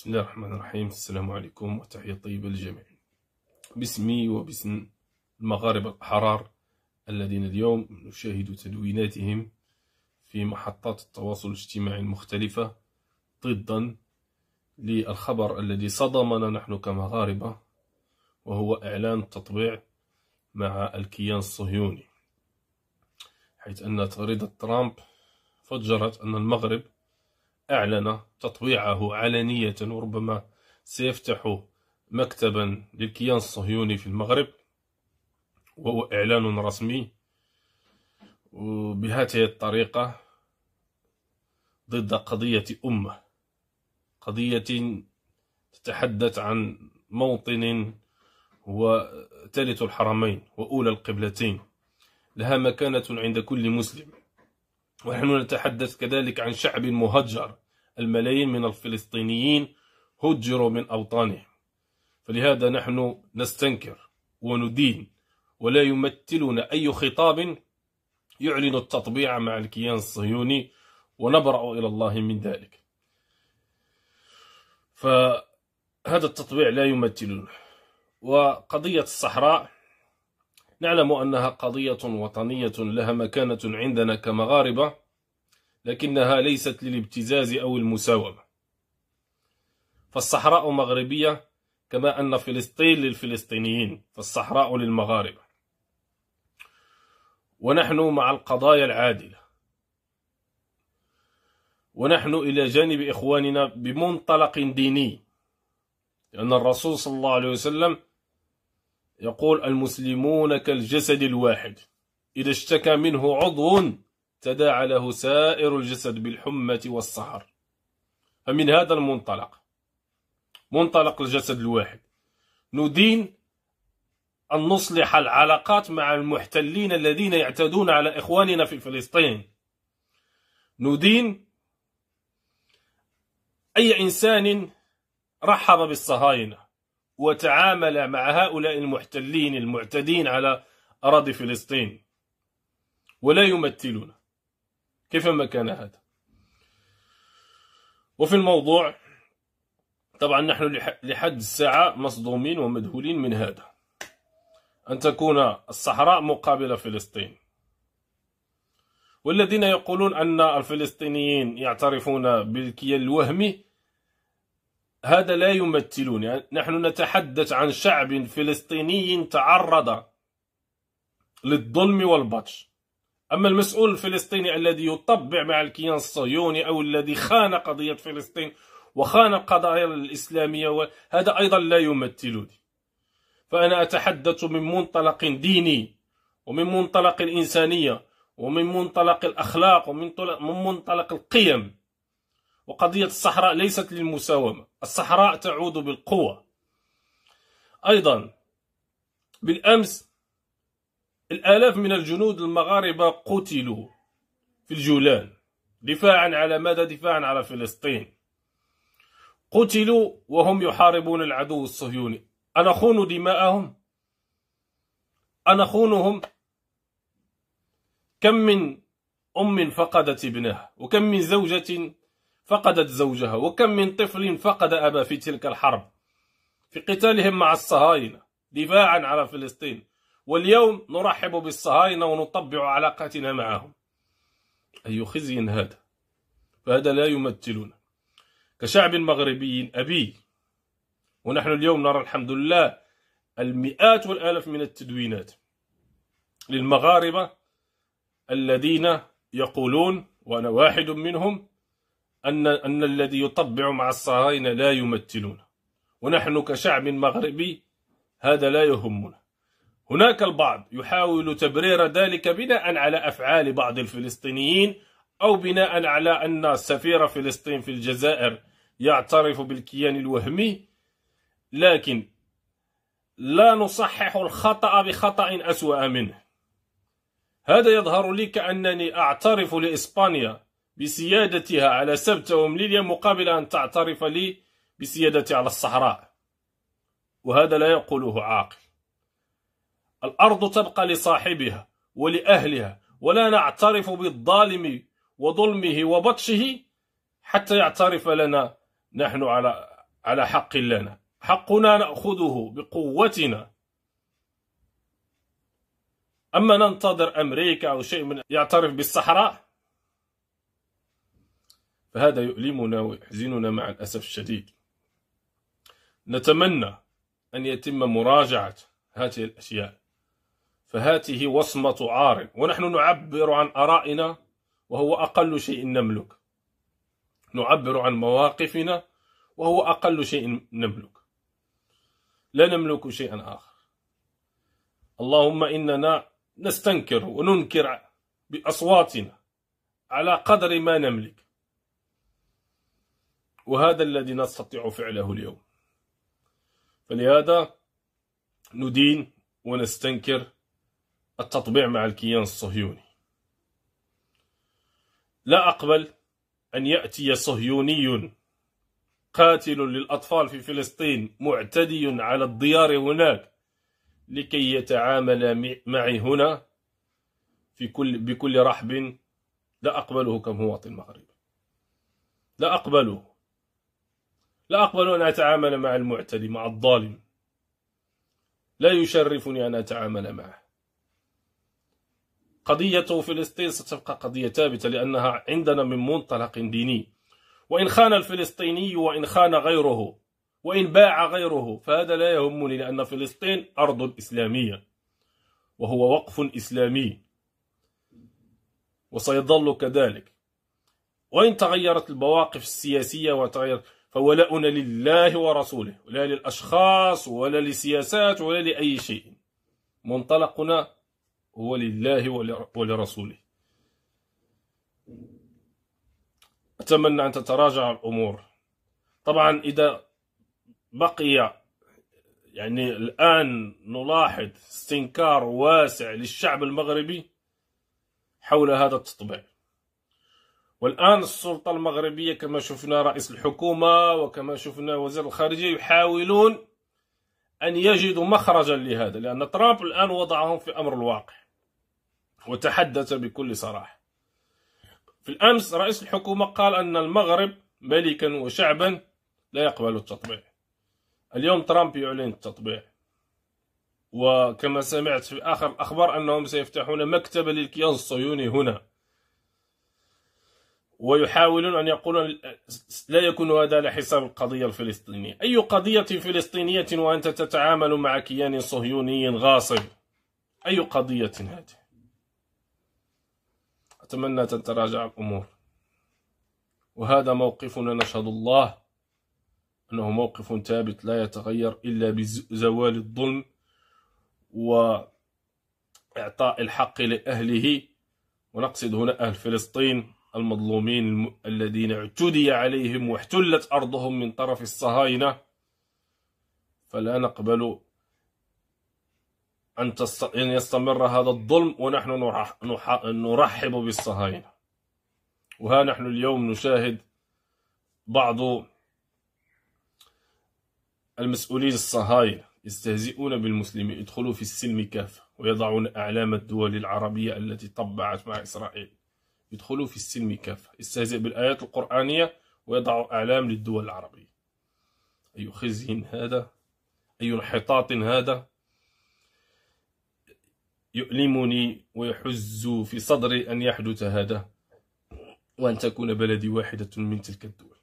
بسم الله الرحمن الرحيم السلام عليكم وتحية طيبة للجميع باسمي وباسم المغاربة الأحرار الذين اليوم نشاهد تدويناتهم في محطات التواصل الاجتماعي المختلفة ضدا للخبر الذي صدمنا نحن كمغاربة وهو إعلان التطبيع مع الكيان الصهيوني حيث أن تغريدة ترامب فجرت أن المغرب أعلن تطويعه علنية وربما سيفتح مكتبا للكيان الصهيوني في المغرب وهو إعلان رسمي بهذه الطريقة ضد قضية أمة قضية تتحدث عن موطن هو ثالث الحرمين وأولى القبلتين لها مكانة عند كل مسلم ونحن نتحدث كذلك عن شعب مهجر الملايين من الفلسطينيين هجروا من أوطانهم فلهذا نحن نستنكر وندين ولا يمثلنا أي خطاب يعلن التطبيع مع الكيان الصهيوني ونبرأ إلى الله من ذلك فهذا التطبيع لا يمثلنا وقضية الصحراء نعلم أنها قضية وطنية لها مكانة عندنا كمغاربة لكنها ليست للابتزاز أو المساومة فالصحراء مغربية كما أن فلسطين للفلسطينيين فالصحراء للمغاربة ونحن مع القضايا العادلة ونحن إلى جانب إخواننا بمنطلق ديني لأن الرسول صلى الله عليه وسلم يقول المسلمون كالجسد الواحد إذا اشتكى منه عضو تداعى له سائر الجسد بالحمة والصهر فمن هذا المنطلق منطلق الجسد الواحد ندين أن نصلح العلاقات مع المحتلين الذين يعتدون على إخواننا في فلسطين ندين أي إنسان رحب بالصهاينة وتعامل مع هؤلاء المحتلين المعتدين على أراضي فلسطين ولا يمثلون كيفما كان هذا وفي الموضوع طبعا نحن لحد الساعة مصدومين ومذهولين من هذا أن تكون الصحراء مقابل فلسطين والذين يقولون أن الفلسطينيين يعترفون بالكيان الوهمي هذا لا يمثلني نحن نتحدث عن شعب فلسطيني تعرض للظلم والبطش أما المسؤول الفلسطيني الذي يطبع مع الكيان الصهيوني أو الذي خان قضية فلسطين وخان القضايا الإسلامية هذا أيضا لا يمثلني فأنا أتحدث من منطلق ديني ومن منطلق الإنسانية ومن منطلق الأخلاق ومن منطلق القيم وقضية الصحراء ليست للمساومة الصحراء تعود بالقوة أيضا بالأمس الآلاف من الجنود المغاربة قتلوا في الجولان دفاعا على ماذا دفاعا على فلسطين قتلوا وهم يحاربون العدو الصهيوني أنخون دماءهم أنخونهم كم من أم فقدت ابنها وكم من زوجة فقدت زوجها وكم من طفل فقد أبا في تلك الحرب في قتالهم مع الصهاينة دفاعا على فلسطين واليوم نرحب بالصهاينة ونطبع علاقاتنا معهم أي خزي هذا فهذا لا يمثلنا كشعب مغربي أبي ونحن اليوم نرى الحمد لله المئات والآلاف من التدوينات للمغاربة الذين يقولون وأنا واحد منهم أن, أن الذي يطبع مع الصهاينة لا يمثلون ونحن كشعب مغربي هذا لا يهمنا هناك البعض يحاول تبرير ذلك بناء على أفعال بعض الفلسطينيين أو بناء على أن سفير فلسطين في الجزائر يعترف بالكيان الوهمي لكن لا نصحح الخطأ بخطأ أسوأ منه هذا يظهر لي كأنني أعترف لإسبانيا بسيادتها على سبتة ومليليا مقابل أن تعترف لي بسيادتي على الصحراء وهذا لا يقوله عاقل الأرض تبقى لصاحبها ولأهلها ولا نعترف بالظالم وظلمه وبطشه حتى يعترف لنا نحن على على حق لنا حقنا نأخذه بقوتنا أما ننتظر أمريكا أو شيء من يعترف بالصحراء فهذا يؤلمنا ويحزننا مع الأسف الشديد نتمنى أن يتم مراجعة هذه الأشياء فهاته وصمة عار ونحن نعبر عن آرائنا وهو أقل شيء نملك نعبر عن مواقفنا وهو أقل شيء نملك لا نملك شيئا آخر اللهم إننا نستنكر وننكر بأصواتنا على قدر ما نملك وهذا الذي نستطيع فعله اليوم فلهذا ندين ونستنكر التطبيع مع الكيان الصهيوني لا أقبل أن يأتي صهيوني قاتل للأطفال في فلسطين معتدي على الديار هناك لكي يتعامل معي هنا في كل بكل رحب لا أقبله كمواطن مغربي لا أقبله لا أقبل أن أتعامل مع المعتدي مع الظالم لا يشرفني أن أتعامل معه قضية فلسطين ستبقى قضية ثابتة لأنها عندنا من منطلق ديني وإن خان الفلسطيني وإن خان غيره وإن باع غيره فهذا لا يهمني لأن فلسطين أرض إسلامية وهو وقف إسلامي وسيظل كذلك وإن تغيرت المواقف السياسية وتغيرت فولاؤنا لله ورسوله لا للأشخاص ولا لسياسات ولا لأي شيء منطلقنا هو لله ولرسوله أتمنى أن تتراجع الأمور طبعا إذا بقي يعني الآن نلاحظ استنكار واسع للشعب المغربي حول هذا التطبيع والان السلطه المغربيه كما شفنا رئيس الحكومه وكما شفنا وزير الخارجيه يحاولون ان يجدوا مخرجا لهذا لان ترامب الان وضعهم في امر الواقع وتحدث بكل صراحه في الامس رئيس الحكومه قال ان المغرب ملكا وشعبا لا يقبل التطبيع اليوم ترامب يعلن التطبيع وكما سمعت في اخر الاخبار انهم سيفتحون مكتبا للكيان الصهيوني هنا ويحاولون أن يقولون لا يكون هذا على حساب القضية الفلسطينية أي قضية فلسطينية وأنت تتعامل مع كيان صهيوني غاصب أي قضية هذه أتمنى أن تتراجع الأمور وهذا موقفنا نشهد الله أنه موقف ثابت لا يتغير إلا بزوال الظلم وإعطاء الحق لأهله ونقصد هنا أهل فلسطين المظلومين الذين اعتدي عليهم واحتلت أرضهم من طرف الصهاينة فلا نقبل أن يستمر هذا الظلم ونحن نرحب بالصهاينة وها نحن اليوم نشاهد بعض المسؤولين الصهاينة يستهزئون بالمسلمين يدخلوا في السلم كافة ويضعون أعلام الدول العربية التي طبعت مع إسرائيل يدخلوا في السلم كافة استهزئ بالآيات القرآنية ويضع أعلام للدول العربية أي أيوة، خزي هذا أي أيوة، انحطاط هذا يؤلمني ويحز في صدري أن يحدث هذا وأن تكون بلدي واحدة من تلك الدول